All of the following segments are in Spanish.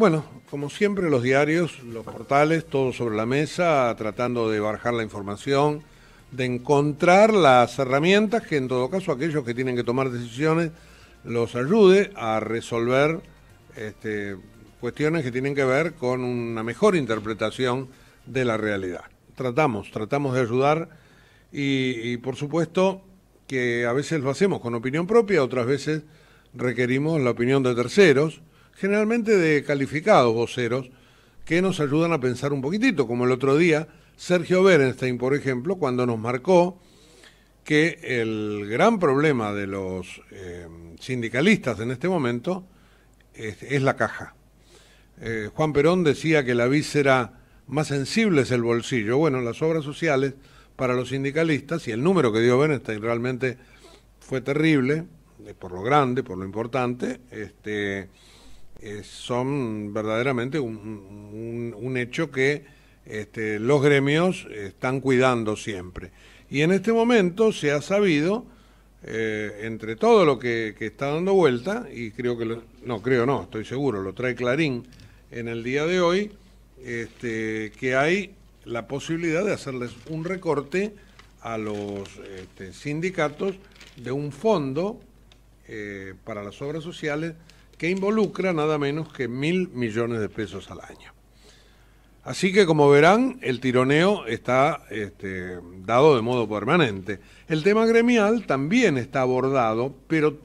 Bueno, como siempre los diarios, los portales, todo sobre la mesa, tratando de barajar la información, de encontrar las herramientas que en todo caso aquellos que tienen que tomar decisiones los ayude a resolver este, cuestiones que tienen que ver con una mejor interpretación de la realidad. Tratamos, tratamos de ayudar y por supuesto que a veces lo hacemos con opinión propia, otras veces requerimos la opinión de terceros generalmente de calificados voceros, que nos ayudan a pensar un poquitito, como el otro día Sergio Berenstein, por ejemplo, cuando nos marcó que el gran problema de los eh, sindicalistas en este momento es, la caja. Eh, Juan Perón decía que la víscera más sensible es el bolsillo. Bueno, las obras sociales para los sindicalistas, y el número que dio Berenstein realmente fue terrible, eh, por lo grande, por lo importante, este, son verdaderamente un, hecho que este, los gremios están cuidando siempre. Y en este momento se ha sabido, eh, entre todo lo que, está dando vuelta, y creo que, no, creo no, estoy seguro, lo trae Clarín en el día de hoy, este, que hay la posibilidad de hacerles un recorte a los este, sindicatos de un fondo eh, para las obras sociales que involucra nada menos que mil millones de pesos al año. Así que como verán, el tironeo está este, dado de modo permanente. El tema gremial también está abordado, pero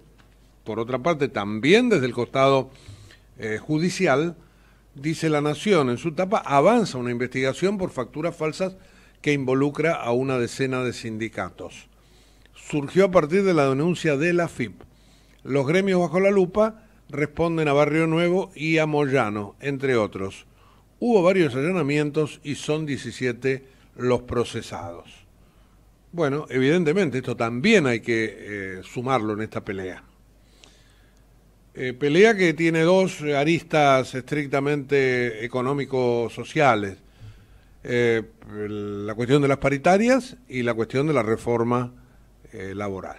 por otra parte también desde el costado eh, judicial, dice La Nación en su tapa, avanza una investigación por facturas falsas que involucra a una decena de sindicatos. Surgió a partir de la denuncia de la FIP. Los gremios bajo la lupa responden a Barrio Nuevo y a Moyano, entre otros. Hubo varios allanamientos y son 17 los procesados. Bueno, evidentemente esto también hay que eh, sumarlo en esta pelea. Eh, pelea que tiene dos aristas estrictamente económico-sociales. Eh, la cuestión de las paritarias y la cuestión de la reforma laboral.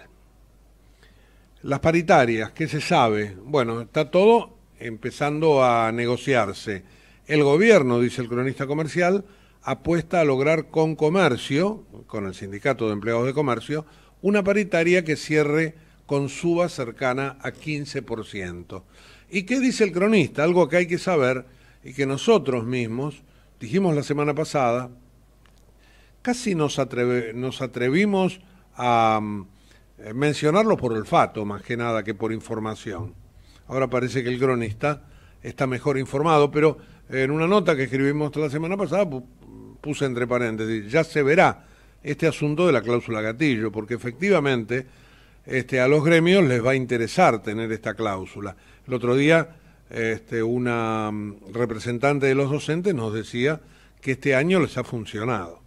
Las paritarias, ¿qué se sabe? Bueno, está todo empezando a negociarse. El gobierno, dice el cronista comercial, apuesta a lograr con comercio, con el sindicato de empleados de comercio, una paritaria que cierre con suba cercana a 15%. ¿Y qué dice el cronista? Algo que hay que saber y que nosotros mismos dijimos la semana pasada, casi nos, nos atrevimos a eh, mencionarlo por olfato más que nada que por información. Ahora parece que el cronista está mejor informado, pero en una nota que escribimos la semana pasada puse entre paréntesis, ya se verá este asunto de la cláusula gatillo, porque efectivamente este, a los gremios les va a interesar tener esta cláusula. El otro día este, una mm, representante de los docentes nos decía que este año les ha funcionado.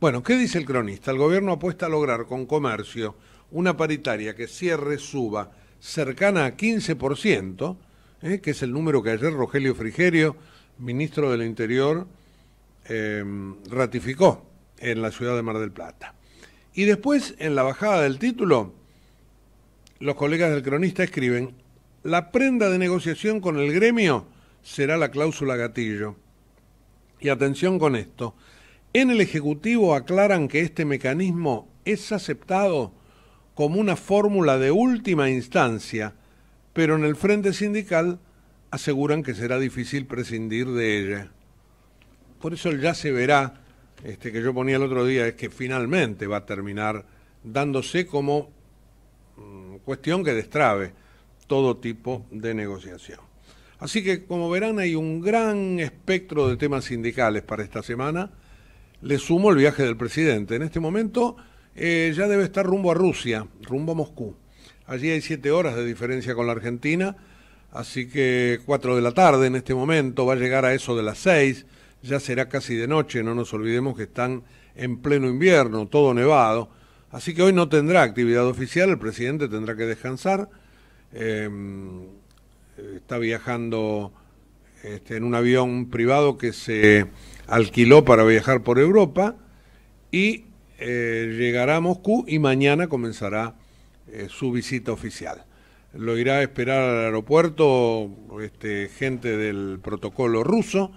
Bueno, ¿qué dice el cronista? El gobierno apuesta a lograr con comercio una paritaria que cierre, suba cercana a 15%, ¿eh? que es el número que ayer Rogelio Frigerio, ministro del Interior, em, ratificó en la ciudad de Mar del Plata. Y después, en la bajada del título, los colegas del cronista escriben, la prenda de negociación con el gremio será la cláusula gatillo. Y atención con esto, en el Ejecutivo aclaran que este mecanismo es aceptado como una fórmula de última instancia, pero en el frente sindical aseguran que será difícil prescindir de ella. Por eso ya se verá, este, que yo ponía el otro día, es que finalmente va a terminar dándose como mm, cuestión que destrabe todo tipo de negociación. Así que como verán hay un gran espectro de temas sindicales para esta semana. Le sumo el viaje del presidente. En este momento eh, ya debe estar rumbo a Rusia, rumbo a Moscú. Allí hay siete horas de diferencia con la Argentina, así que cuatro de la tarde en este momento, va a llegar a eso de las seis, ya será casi de noche, no nos olvidemos que están en pleno invierno, todo nevado, así que hoy no tendrá actividad oficial, el presidente tendrá que descansar, em, está viajando este, en un avión privado que se alquiló para viajar por Europa y eh, llegará a Moscú y mañana comenzará eh, su visita oficial. Lo irá a esperar al aeropuerto este, gente del protocolo ruso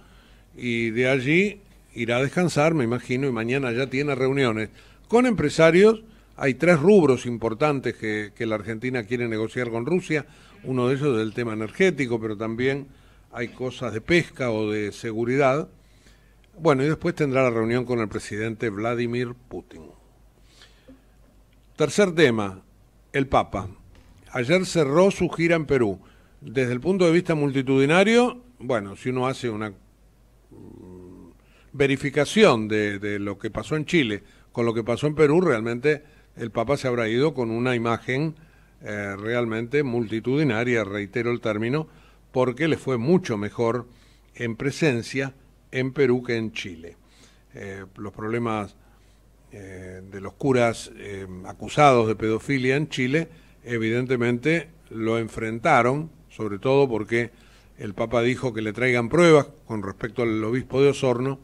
y de allí irá a descansar, me imagino, y mañana ya tiene reuniones con empresarios. Hay tres rubros importantes que la Argentina quiere negociar con Rusia. Uno de ellos es el tema energético, pero también hay cosas de pesca o de seguridad bueno, y después tendrá la reunión con el presidente Vladimir Putin. Tercer tema, el Papa. Ayer cerró su gira en Perú. Desde el punto de vista multitudinario, bueno, si uno hace una mm, verificación de, lo que pasó en Chile con lo que pasó en Perú, realmente el Papa se habrá ido con una imagen eh, realmente multitudinaria, reitero el término, porque le fue mucho mejor en presencia en Perú que en Chile. Eh, los problemas eh, de los curas eh, acusados de pedofilia en Chile, evidentemente lo enfrentaron, sobre todo porque el Papa dijo que le traigan pruebas con respecto al obispo de Osorno.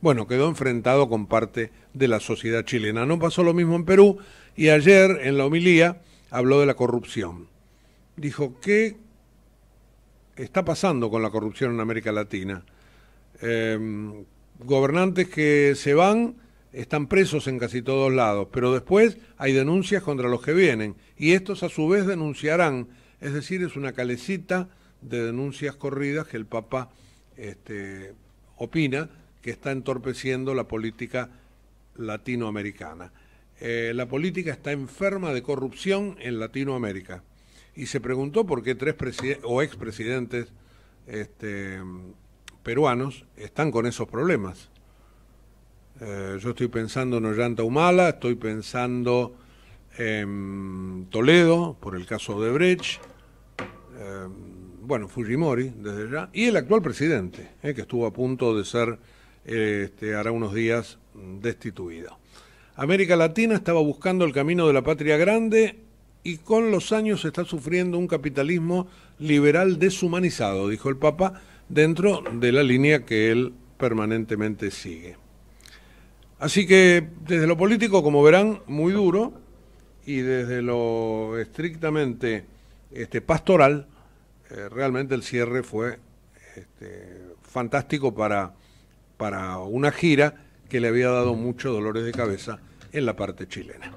Bueno, quedó enfrentado con parte de la sociedad chilena. No pasó lo mismo en Perú y ayer en la homilía habló de la corrupción. Dijo, ¿qué está pasando con la corrupción en América Latina? Em, gobernantes que se van están presos en casi todos lados, pero después hay denuncias contra los que vienen y estos a su vez denunciarán, es decir, es una calecita de denuncias corridas que el Papa este, opina que está entorpeciendo la política latinoamericana. Eh, la política está enferma de corrupción en Latinoamérica y se preguntó por qué tres o expresidentes este, peruanos están con esos problemas. Eh, yo estoy pensando en Ollanta Humala, estoy pensando en Toledo, por el caso de Brecht, em, bueno, Fujimori, desde ya, y el actual presidente, eh, que estuvo a punto de ser, este, hará unos días, destituido. América Latina estaba buscando el camino de la patria grande y con los años está sufriendo un capitalismo liberal deshumanizado, dijo el Papa, dentro de la línea que él permanentemente sigue. Así que desde lo político, como verán, muy duro y desde lo estrictamente este, pastoral, eh, realmente el cierre fue este, fantástico para una gira que le había dado muchos dolores de cabeza en la parte chilena.